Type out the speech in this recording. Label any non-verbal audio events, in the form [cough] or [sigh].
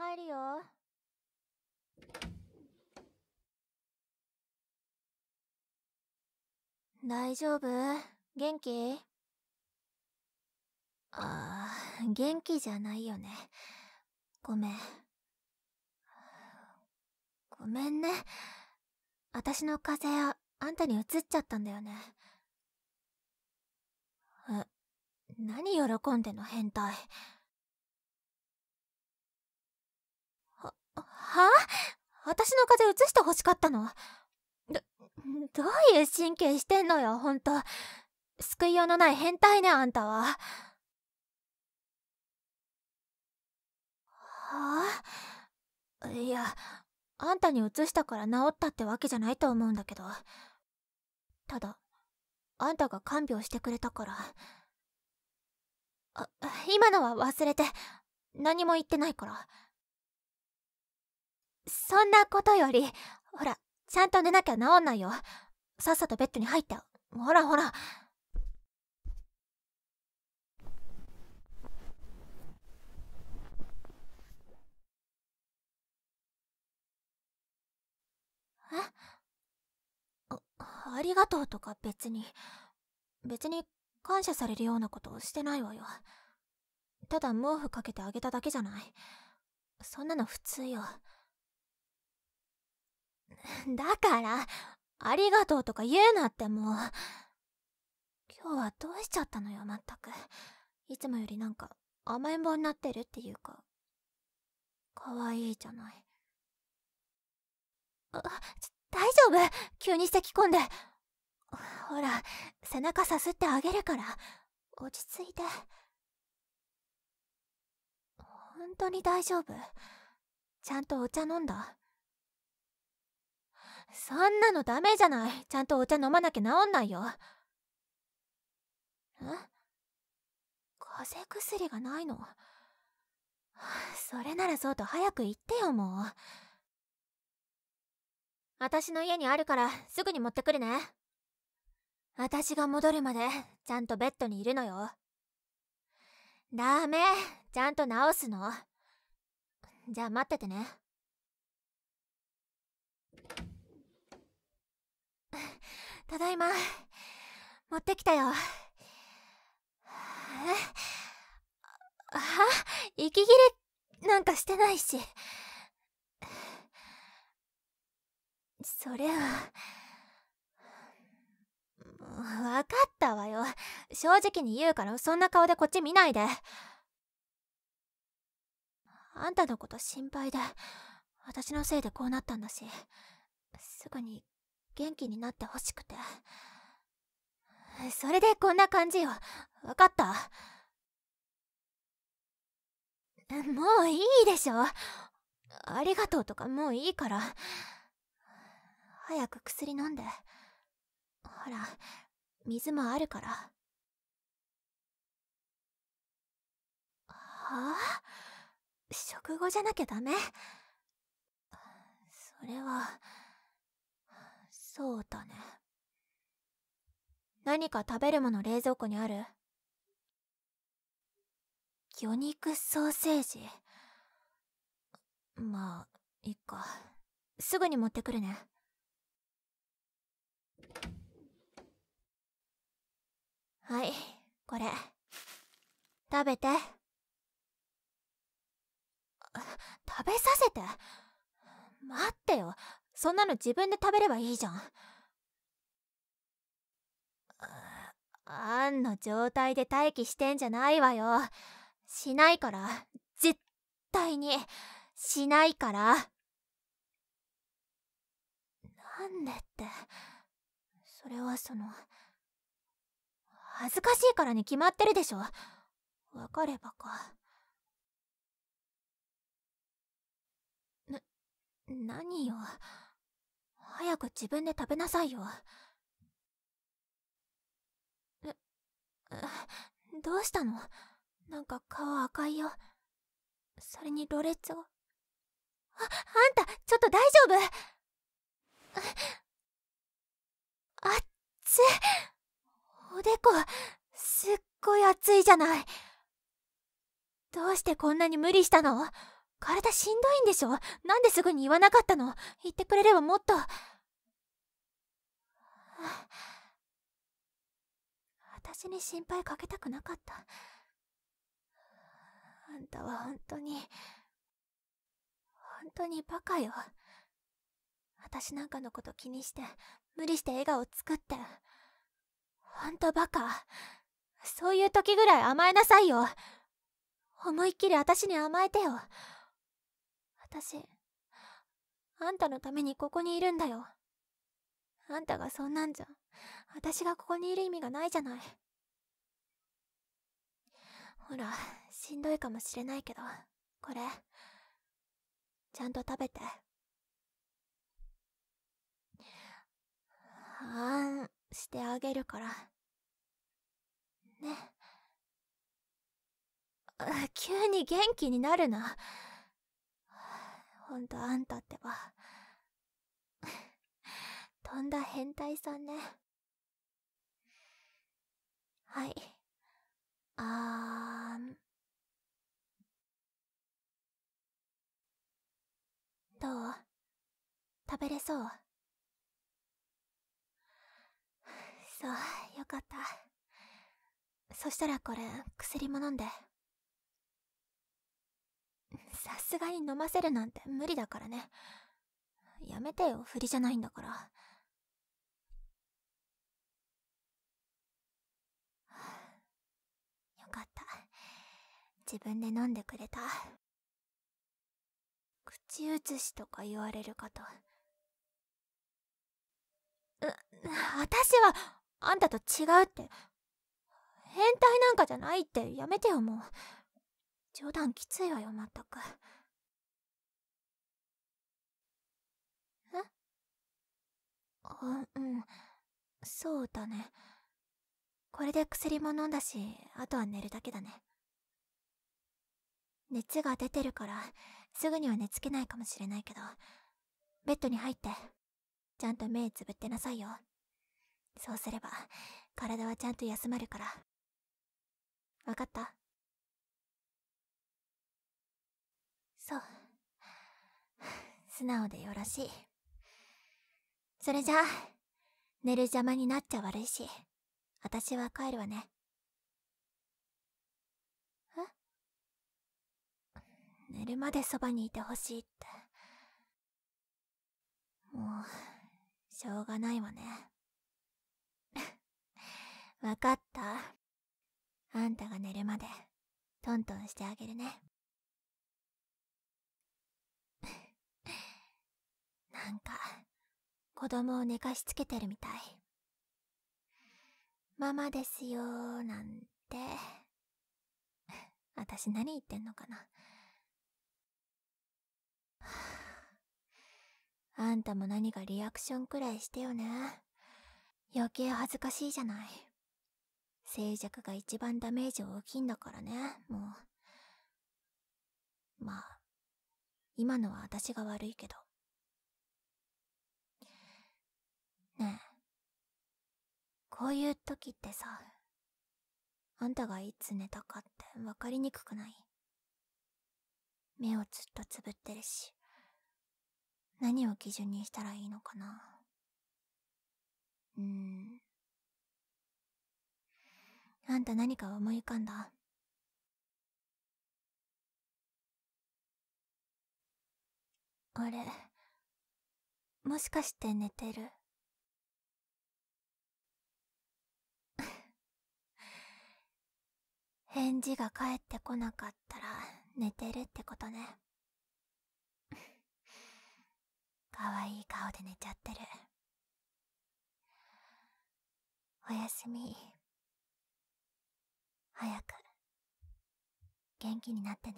入るよ。大丈夫元気ああ、元気じゃないよね。ごめん。ごめんね。私の風邪、あんたに移っちゃったんだよね。え、何喜んでの変態。は私の風邪移してほしかったのど、どういう神経してんのよ、ほんと。救いようのない変態ね、あんたは。はあいや、あんたに移したから治ったってわけじゃないと思うんだけど。ただ、あんたが看病してくれたから。あ、今のは忘れて、何も言ってないから。そんなことよりほらちゃんと寝なきゃ治んないよさっさとベッドに入ってほらほらえあありがとうとか別に別に感謝されるようなことをしてないわよただ毛布かけてあげただけじゃないそんなの普通よ [laughs] だから、ありがとうとか言うなってもう。今日はどうしちゃったのよ、まったく。いつもよりなんか甘えん坊になってるっていうか。かわいいじゃない。あ、大丈夫急に咳き込んで。ほら、背中さすってあげるから、落ち着いて。本当に大丈夫ちゃんとお茶飲んだそんなのダメじゃないちゃんとお茶飲まなきゃ治んないよん風邪薬がないのそれならそうと早く行ってよもう私の家にあるからすぐに持ってくるね私が戻るまでちゃんとベッドにいるのよダメちゃんと治すのじゃあ待っててねただいま持ってきたよえあ。息切れなんかしてないしそりゃわかったわよ正直に言うからそんな顔でこっち見ないであんたのこと心配で私のせいでこうなったんだしすぐに元気になってほしくてそれでこんな感じよ分かったもういいでしょありがとうとかもういいから早く薬飲んでほら水もあるからはあ食後じゃなきゃダメそれは。そうだね何か食べるもの冷蔵庫にある魚肉ソーセージまあいっかすぐに持ってくるねはいこれ食べて食べさせて待ってよそんなの自分で食べればいいじゃんあんの状態で待機してんじゃないわよしないから絶対にしないからなんでってそれはその恥ずかしいからに決まってるでしょわかればかな何よ早く自分で食べなさいよえどうしたのなんか顔赤いよそれにろれつをああんたちょっと大丈夫あっつおでこすっごい熱いじゃないどうしてこんなに無理したの体しんどいんでしょなんですぐに言わなかったの言ってくれればもっと。[sighs] 私に心配かけたくなかったあんたは本当に本当にバカよ私なんかのこと気にして無理して笑顔作ってほんとバカそういう時ぐらい甘えなさいよ思いっきり私に甘えてよ私あんたのためにここにいるんだよあんたがそんなんじゃ、私がここにいる意味がないじゃない。ほら、しんどいかもしれないけど、これ、ちゃんと食べて。あんしてあげるから。ね。急に元気になるな。ほんとあんたってば。だ変態さんねはいあーんどう食べれそうそうよかったそしたらこれ薬も飲んでさすがに飲ませるなんて無理だからねやめてよ振りじゃないんだから自分で飲んでくれた口移しとか言われるかとう私はあんたと違うって変態なんかじゃないってやめてよもう冗談きついわよまったくえあうんそうだねこれで薬も飲んだしあとは寝るだけだね熱が出てるからすぐには寝つけないかもしれないけどベッドに入ってちゃんと目つぶってなさいよそうすれば体はちゃんと休まるから分かったそう素直でよろしいそれじゃあ寝る邪魔になっちゃ悪いし私は帰るわね寝るまでそばにいてほしいってもうしょうがないわね分 [laughs] かったあんたが寝るまでトントンしてあげるね [laughs] なんか子供を寝かしつけてるみたいママですよなんて [laughs] 私何言ってんのかなあんたも何かリアクションくらいしてよね。余計恥ずかしいじゃない。静寂が一番ダメージ大きいんだからね、もう。まあ、今のは私が悪いけど。ねえ。こういう時ってさ、あんたがいつ寝たかって分かりにくくない目をずっとつぶってるし。何を基準にしたらいいのかなうーん。あんた何か思い浮かんだ俺、もしかして寝てる [laughs] 返事が返ってこなかったら寝てるってことね。可愛いい顔で寝ちゃってるおやすみ早く元気になってね